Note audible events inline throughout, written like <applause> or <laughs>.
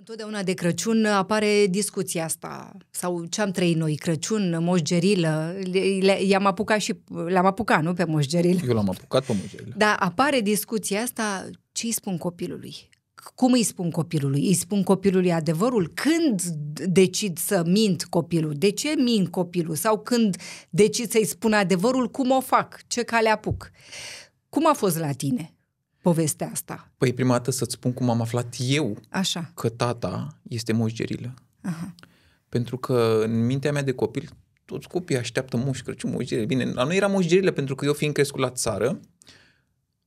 Întotdeauna de Crăciun apare discuția asta, sau ce am trăit noi, Crăciun, moșgerilă, i-am apucat și, l-am apucat, nu pe moșgerilă. Eu l-am apucat pe moșgerilă. Da, apare discuția asta, ce îi spun copilului? Cum îi spun copilului? Îi spun copilului adevărul? Când decid să mint copilul? De ce mint copilul? Sau când decid să-i spun adevărul, cum o fac? Ce cale apuc? Cum a fost la tine? povestea asta? Păi prima dată să-ți spun cum am aflat eu Așa. că tata este moșgerilă. Aha. Pentru că în mintea mea de copil, toți copiii așteaptă moș Crăciun, moșgerile. Bine, la noi era moșgerile pentru că eu fiind crescut la țară,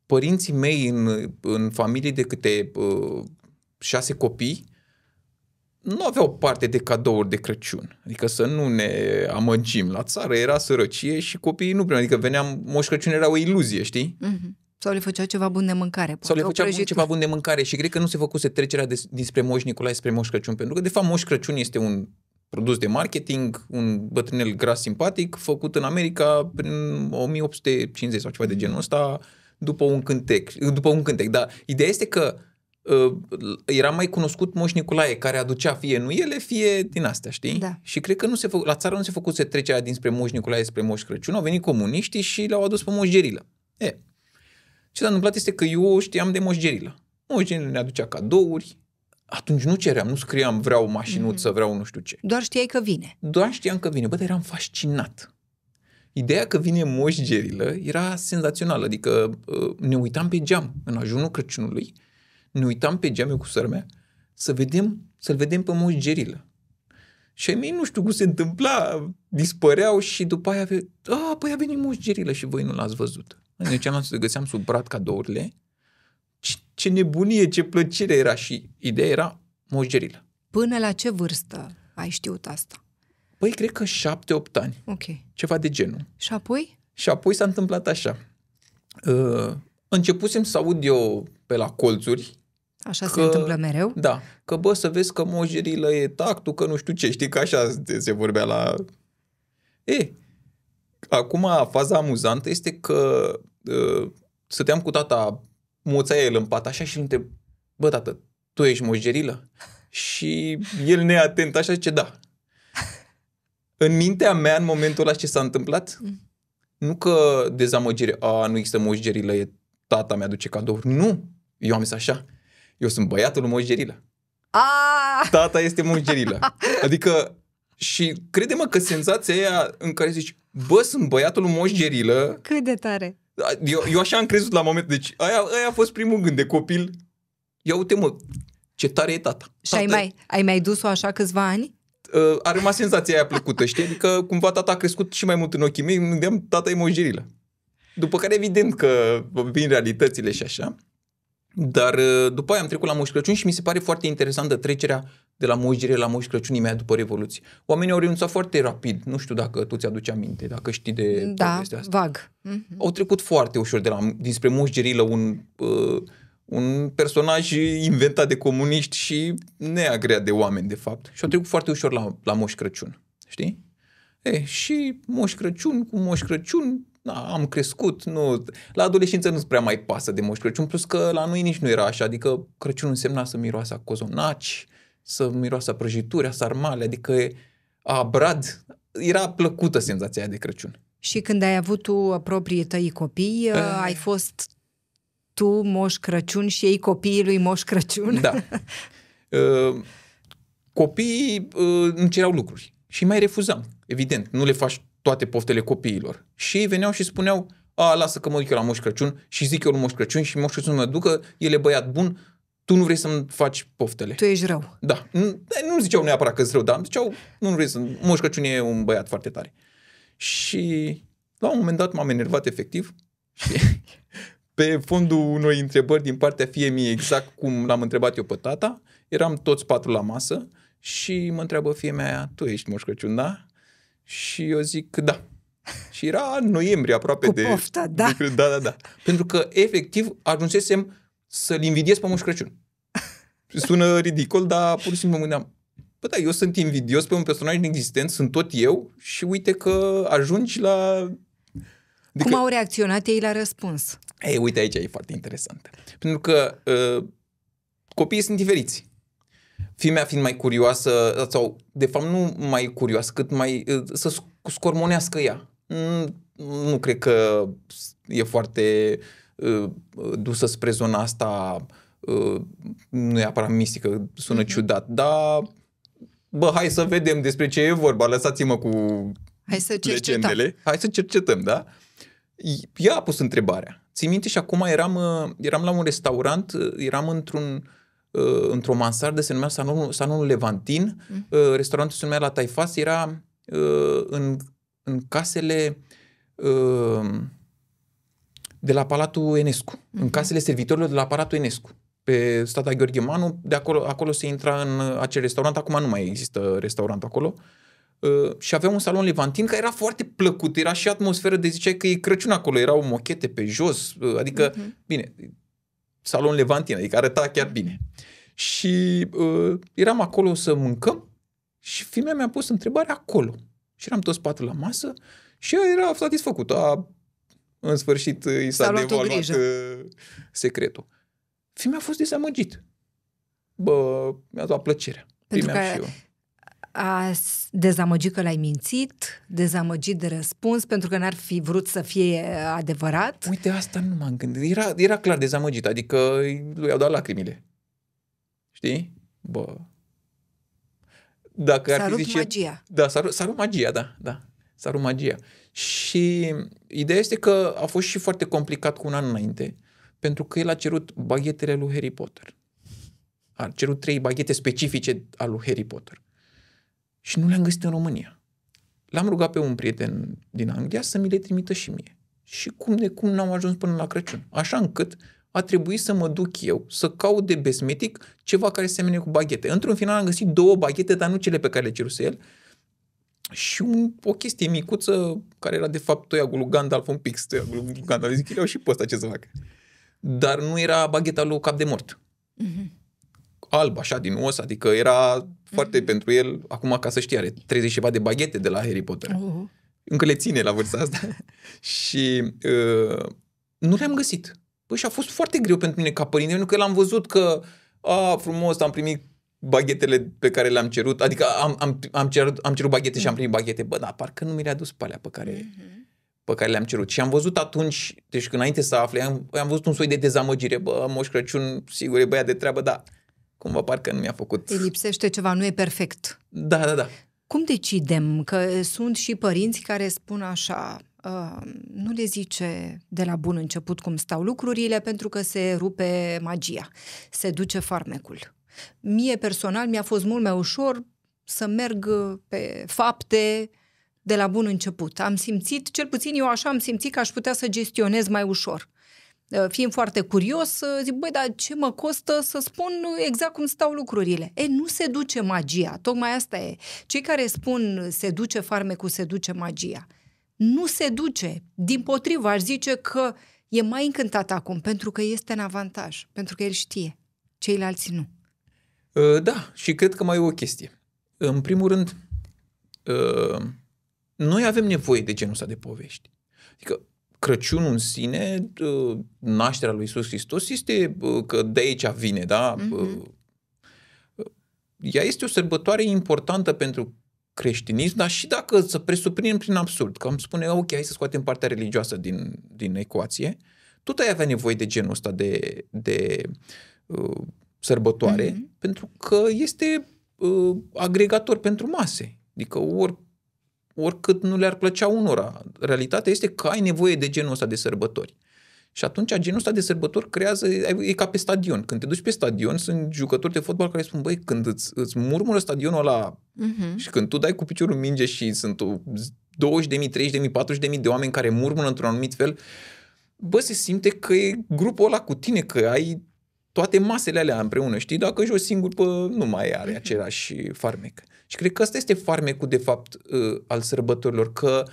părinții mei în, în familie de câte uh, șase copii, nu aveau parte de cadouri de Crăciun. Adică să nu ne amăgim. La țară era sărăcie și copiii nu primeau. Adică veneam, Moș Crăciun era o iluzie, știi? Mm-hmm. Sau le făcea ceva bun de mâncare. Sau le făcea bun, ceva bun de mâncare și cred că nu se făcuse trecerea de, dinspre Moș Nicolae spre Moș Crăciun, pentru că de fapt Moș Crăciun este un produs de marketing, un bătrânel gras simpatic, făcut în America prin 1850 sau ceva de mm. genul ăsta, după un cântec. După un cântec. Dar ideea este că uh, era mai cunoscut Moș Nicolae, care aducea fie nu ele, fie din astea, știi? Da. Și cred că nu se fă, la țară nu se făcuse trecerea dinspre Moș Nicolae spre Moș Crăciun, au venit comuniștii și l-au adus pe Moș Gerilă. E, ce s-a întâmplat este că eu știam de moșgerilă. Moșgerilă ne aducea cadouri, atunci nu ceream, nu scriam vreau mașinuță, mm-hmm. vreau nu știu ce. Doar știai că vine. Doar știam că vine. Bă, dar eram fascinat. Ideea că vine moșgerilă era senzațională, adică uh, ne uitam pe geam în ajunul Crăciunului, ne uitam pe geam eu cu sărmea să vedem, să-l vedem pe moșgerilă. Și ai mei nu știu cum se întâmpla, dispăreau și după aia, a, păi a venit moșgerilă și voi nu l-ați văzut. Ne duceam să găseam sub brat cadourile. Ce, ce nebunie, ce plăcere era și ideea era moșgerilă. Până la ce vârstă ai știut asta? Păi cred că șapte, opt ani. Ok. Ceva de genul. Și apoi? Și apoi s-a întâmplat așa. Uh, începusem să aud eu pe la colțuri Așa că, se întâmplă mereu? Da. Că bă, să vezi că mojerilă e tactul, că nu știu ce, știi, că așa se vorbea la... E, acum faza amuzantă este că Uh, stăteam cu tata, muța el în pat așa și îl întreb, bă tată, tu ești moșgerilă? Și el neatent așa zice, da. În mintea mea, în momentul ăla ce s-a întâmplat, mm. nu că dezamăgire, a, nu există moșgerilă, e tata mi aduce cadouri. Nu, eu am zis așa, eu sunt băiatul lui moșgerilă. Ah! Tata este moșgerilă. Adică și crede-mă că senzația aia în care zici, bă, sunt băiatul lui moșgerilă. Cât de tare. Eu, eu așa am crezut la moment. Deci aia, aia a fost primul gând de copil. Ia uite mă, ce tare e tata. Și ai mai, ai mai dus-o așa câțiva ani? Uh, a rămas senzația aia plăcută, știi? Adică cumva tata a crescut și mai mult în ochii mei, gândeam tata e După care evident că vin realitățile și așa. Dar ă, după aia am trecut la Moș Crăciun și mi se pare foarte interesantă trecerea de la Moș la Moș Crăciun imediat după Revoluție. Oamenii au renunțat foarte rapid, nu știu dacă tu ți-aduci aminte, dacă știi de da, povestea asta. vag. Mm-hmm. Au trecut foarte ușor de la, dinspre Moș la un, uh, un personaj inventat de comuniști și neagreat de oameni, de fapt. Și au trecut foarte ușor la, la Moș Crăciun, știi? E, și Moș Crăciun cu Moș Crăciun da, am crescut, nu, la adolescență nu prea mai pasă de Moș Crăciun, plus că la noi nici nu era așa, adică Crăciun însemna să miroasă cozonaci, uh, să miroase a prăjituri, a sarmale, adică a brad. Era plăcută senzația de Crăciun. Și când ai avut tu uh, proprii tăi copii, uh, e... Eh. ai fost tu Moș Crăciun și ei copiii lui Moș Crăciun? Da. <laughs> Uh, copiii îmi cereau lucruri și mai refuzam, evident. Nu le faci toate poftele copiilor. Și ei veneau și spuneau, a, lasă că mă duc eu la Moș Crăciun și zic eu la Moș Crăciun și Moș Crăciun mă ducă, el e băiat bun, tu nu vrei să-mi faci poftele. Tu ești rău. Da. Nu, nu ziceau neapărat că ești rău, dar ziceau, nu vrei să... Moș Crăciun e un băiat foarte tare. Și la un moment dat m-am enervat efectiv și <laughs> pe fondul unor întrebări din partea fie mie exact cum l-am întrebat eu pe tata, eram toți patru la masă și mă întreabă fie mea, tu ești Moș Crăciun, da? Și eu zic, da. Și era noiembrie aproape Cu de... poftă, da. De, da, da, da. Pentru că efectiv ajunsesem să-l invidiez pe Moș Crăciun. <laughs> Sună ridicol, dar pur și simplu mă gândeam, bă, da, eu sunt invidios pe un personaj inexistent, sunt tot eu și uite că ajungi la... Adică... Cum au reacționat ei la răspuns? Ei, uite, aici e foarte interesant. Pentru că uh, copiii sunt diferiți. Fimea fiind mai curioasă, uh, sau de fapt nu mai curioasă, cât mai uh, să scormonească ea. Mm, nu cred că e foarte uh, Uh, dusă spre zona asta uh, nu e aparat mistică, sună mhm. ciudat, dar bă, hai să vedem despre ce e vorba, lăsați-mă cu hai să cercetăm. legendele. Hai să cercetăm, da? Ea a pus întrebarea. Ții minte și acum eram, uh, eram la un restaurant, eram într-un într-o mansardă, se numea Salonul, Salonul Levantin, mm. restaurantul se numea La Taifas, era în, în casele de la Palatul Enescu, mm-hmm. în mhm. casele servitorilor de la Palatul Enescu. Pe strada Gheorghe Manu, de acolo, acolo se intra în acel restaurant, acum nu mai există restaurant acolo. Uh, și avea un salon levantin care era foarte plăcut, era și atmosferă de ziceai că e Crăciun acolo, erau mochete pe jos, uh, adică, uh-huh. bine, salon levantin, adică arăta chiar bine. Și uh, eram acolo să mâncăm și femeia mi-a pus întrebarea acolo. Și eram toți patru la masă și ea era satisfăcută, a în sfârșit uh, i s-a, s-a devaluat uh, secretul. Fiul a fost dezamăgit. Bă, mi-a dat plăcerea. Pentru că și eu. a dezamăgit că l-ai mințit, dezamăgit de răspuns, pentru că n-ar fi vrut să fie adevărat. Uite, asta nu m-am gândit. Era, era clar dezamăgit, adică lui au dat lacrimile. Știi? Bă, dacă s-a ar fi zice... magia. Da, s-a, rupt, s-a rupt magia, da, da magia. Și ideea este că a fost și foarte complicat cu un an înainte, pentru că el a cerut baghetele lui Harry Potter. A cerut trei baghete specifice al lui Harry Potter. Și nu le-am găsit în România. L-am rugat pe un prieten din Anglia să mi le trimită și mie. Și cum de cum n-am ajuns până la Crăciun. Așa încât a trebuit să mă duc eu să caut de besmetic ceva care semene cu baghete. Într-un final am găsit două baghete, dar nu cele pe care le ceruse el, și un, o chestie micuță care era de fapt toiagul lui Gandalf un pic, toiagul lui Gandalf, zic, iau și pe ăsta ce să fac. Dar nu era bagheta lui Cap de Mort. Mm-hmm. Alb, așa, din os, adică era foarte mm-hmm. pentru el, acum ca să știe are 30 ceva de baghete de la Harry Potter. Uh-huh. Încă le ține la vârsta asta. <laughs> și uh, nu le-am găsit. Păi și a fost foarte greu pentru mine ca părinte, pentru că l-am văzut că a, frumos, am primit baghetele pe care le-am cerut, adică am, am, am, cerut, am cerut baghete mm. și am primit baghete, bă, dar parcă nu mi le-a dus pe alea pe care, mm-hmm. pe care le-am cerut. Și am văzut atunci, deci când înainte să afle, am, am văzut un soi de dezamăgire, bă, Moș Crăciun, sigur, e băiat de treabă, dar cumva parcă nu mi-a făcut... Îi lipsește ceva, nu e perfect. Da, da, da. Cum decidem? Că sunt și părinți care spun așa, Uh, nu le zice de la bun început cum stau lucrurile pentru că se rupe magia, se duce farmecul. Mie personal mi-a fost mult mai ușor să merg uh, pe fapte de la bun început. Am simțit, cel puțin eu așa am simțit că aș putea să gestionez mai ușor. Uh, fiind foarte curios, uh, zic, băi, dar ce mă costă să spun exact cum stau lucrurile? E, nu se duce magia, tocmai asta e. Cei care spun se duce farmecul, se duce magia. Nu se duce. Din potrivă, aș zice că e mai încântat acum, pentru că este în avantaj, pentru că el știe, ceilalți nu. Ă, da, și cred că mai e o chestie. În primul rând, ă, noi avem nevoie de genul ăsta de povești. Adică Crăciunul în sine, ă, nașterea lui Isus Hristos, este că de aici vine, da? Mm-hmm. Ea este o sărbătoare importantă pentru creștinism, dar și dacă să presupunem prin absurd, că am spune, ok, hai să scoatem partea religioasă din, din ecuație, tot ai avea nevoie de genul ăsta de, de uh, sărbătoare, mm-hmm. pentru că este uh, agregator pentru mase. Adică ori, oricât nu le-ar plăcea unora, realitatea este că ai nevoie de genul ăsta de sărbători. Și atunci genul ăsta de sărbători creează, e ca pe stadion. Când te duci pe stadion, sunt jucători de fotbal care spun, băi, când îți, îți murmură stadionul ăla uh-huh. și când tu dai cu piciorul minge și sunt 20.000, 30.000, 40.000 de oameni care murmură într-un anumit fel, bă, se simte că e grupul ăla cu tine, că ai toate masele alea împreună, știi? Dacă joci singur, pă, nu mai are mhm. același farmec. Și cred că asta este farmecul, de fapt, ă, al sărbătorilor, că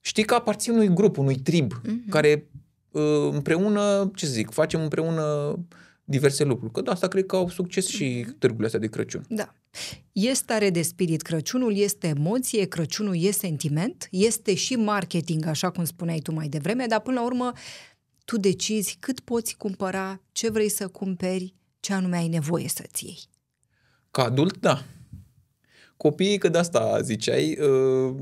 știi că aparții unui grup, unui trib, uh-huh. care ă, împreună, ce să zic, facem împreună diverse lucruri. Că de asta cred că au succes și mhm. târgurile astea de Crăciun. Da. E stare de spirit. Crăciunul este emoție, Crăciunul e sentiment, este și marketing, așa cum spuneai tu mai devreme, dar până la urmă tu decizi cât poți cumpăra, ce vrei să cumperi, ce anume ai nevoie să-ți iei. Ca adult, da. Copiii, că de asta ziceai, uh,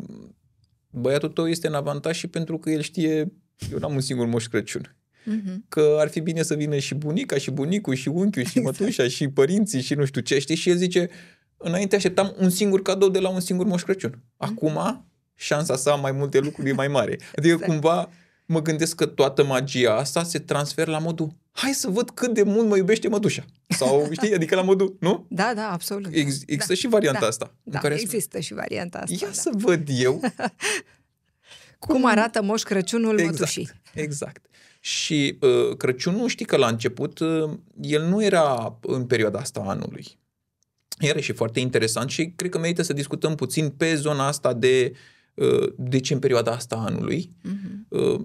băiatul tău este în avantaj și pentru că el știe, eu n-am un singur moș Crăciun. Mm-hmm. Că ar fi bine să vină și bunica, și bunicul, și unchiul, și exact. mătușa, și părinții, și nu știu ce, știi? Și el zice, înainte așteptam un singur cadou de la un singur moș Crăciun. Mhm. Acum, șansa să am mai multe lucruri e mai mare. Adică exact. cumva mă gândesc că toată magia asta se transferă la modul hai să văd cât de mult mă iubește mădușa. Sau, <laughs> știi, adică la modul, nu? Da, da, absolut. Ex- da. există da, și varianta da, asta. Da, care există spune. și varianta asta. Ia da. să văd eu cum, <laughs> cum arată Moș Crăciunul exact, mădușii. Exact. Și uh, Crăciunul, știi că la început, uh, el nu era în perioada asta anului. Era și foarte interesant și cred că merită să discutăm puțin pe zona asta de uh, Uh, de ce în perioada asta anului. Uh-huh.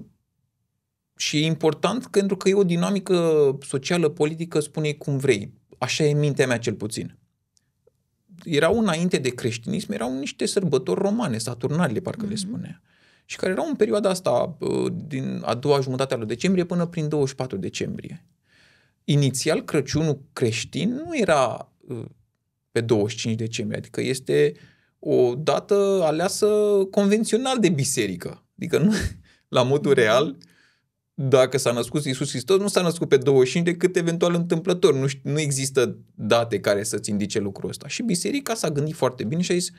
Și e important pentru că e o dinamică socială, politică, spune cum vrei. Așa e mintea mea cel puțin. Erau înainte de creștinism, erau niște sărbători romane, saturnale, parcă uh-huh. le mhm. spunea. Și care erau în perioada asta, uh, din a doua jumătate a lui decembrie până prin 24 decembrie. Inițial, Crăciunul creștin nu era uh, pe 25 decembrie, adică este uh, o dată aleasă convențional de biserică. Adică nu, <laughs> la modul real, dacă s-a născut Iisus Hristos, nu s-a născut pe 25 decât eventual întâmplător. Nu, nu există date care să-ți indice lucrul ăsta. Și biserica s-a gândit foarte bine și a zis,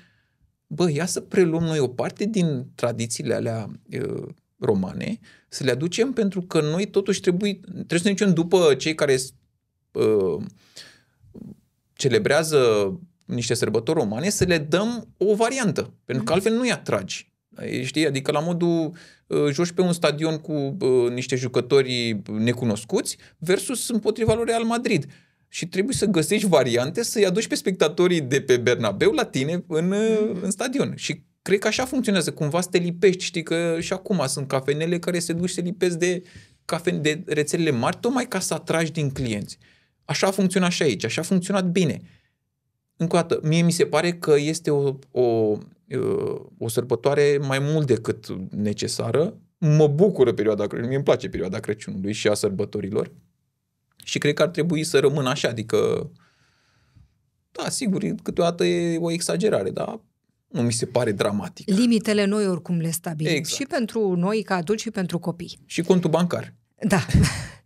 bă, ia să preluăm noi o parte din tradițiile alea e, uh, romane, să le aducem pentru că noi totuși trebuie, trebuie să ne ducem după cei care e, uh, celebrează niște sărbători romane, să le dăm o variantă, pentru că mhm. altfel nu-i atragi. Știi? Adică la modul uh, joci pe un stadion cu uh, niște jucători necunoscuți versus împotriva lui Real Madrid. Și trebuie să găsești variante să-i aduci pe spectatorii de pe Bernabeu la tine în, uh, mhm. în stadion. Și cred că așa funcționează, cumva să te lipești, știi că și acum sunt cafenele care se duc și se lipesc de, cafe, de rețelele mari, tocmai ca să atragi din clienți. Așa a funcționat și aici, așa a funcționat bine încă o dată, mie mi se pare că este o, o, uh, o sărbătoare mai mult decât necesară. Mă bucură perioada Crăciunului, Mi-e place perioada Crăciunului și a sărbătorilor. Și cred că ar trebui să rămână așa, adică da, sigur, câteodată e o exagerare, dar nu mi se pare dramatic. Limitele noi oricum le stabilim. Exact. Și pentru noi ca adulți și pentru copii. Și contul bancar. Da. <laughs>